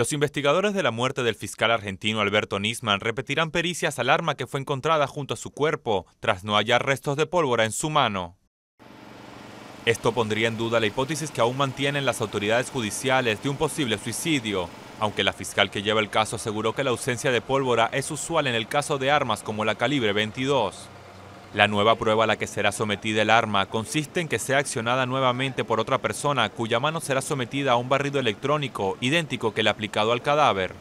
Los investigadores de la muerte del fiscal argentino Alberto Nisman repetirán pericias al arma que fue encontrada junto a su cuerpo, tras no hallar restos de pólvora en su mano. Esto pondría en duda la hipótesis que aún mantienen las autoridades judiciales de un posible suicidio, aunque la fiscal que lleva el caso aseguró que la ausencia de pólvora es usual en el caso de armas como la calibre 22. La nueva prueba a la que será sometida el arma consiste en que sea accionada nuevamente por otra persona cuya mano será sometida a un barrido electrónico idéntico que el aplicado al cadáver.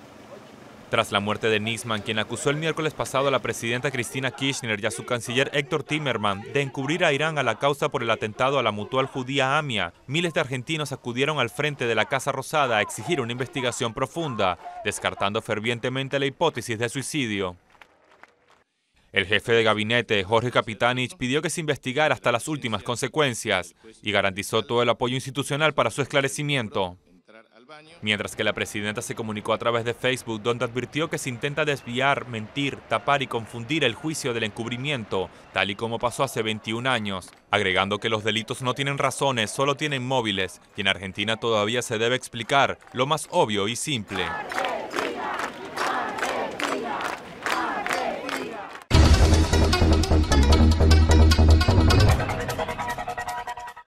Tras la muerte de Nixman, quien acusó el miércoles pasado a la presidenta Cristina Kirchner y a su canciller Héctor Timerman de encubrir a Irán a la causa por el atentado a la mutual judía AMIA, miles de argentinos acudieron al frente de la Casa Rosada a exigir una investigación profunda, descartando fervientemente la hipótesis de suicidio. El jefe de gabinete, Jorge Capitanich, pidió que se investigara hasta las últimas consecuencias y garantizó todo el apoyo institucional para su esclarecimiento. Mientras que la presidenta se comunicó a través de Facebook, donde advirtió que se intenta desviar, mentir, tapar y confundir el juicio del encubrimiento, tal y como pasó hace 21 años, agregando que los delitos no tienen razones, solo tienen móviles, y en Argentina todavía se debe explicar lo más obvio y simple.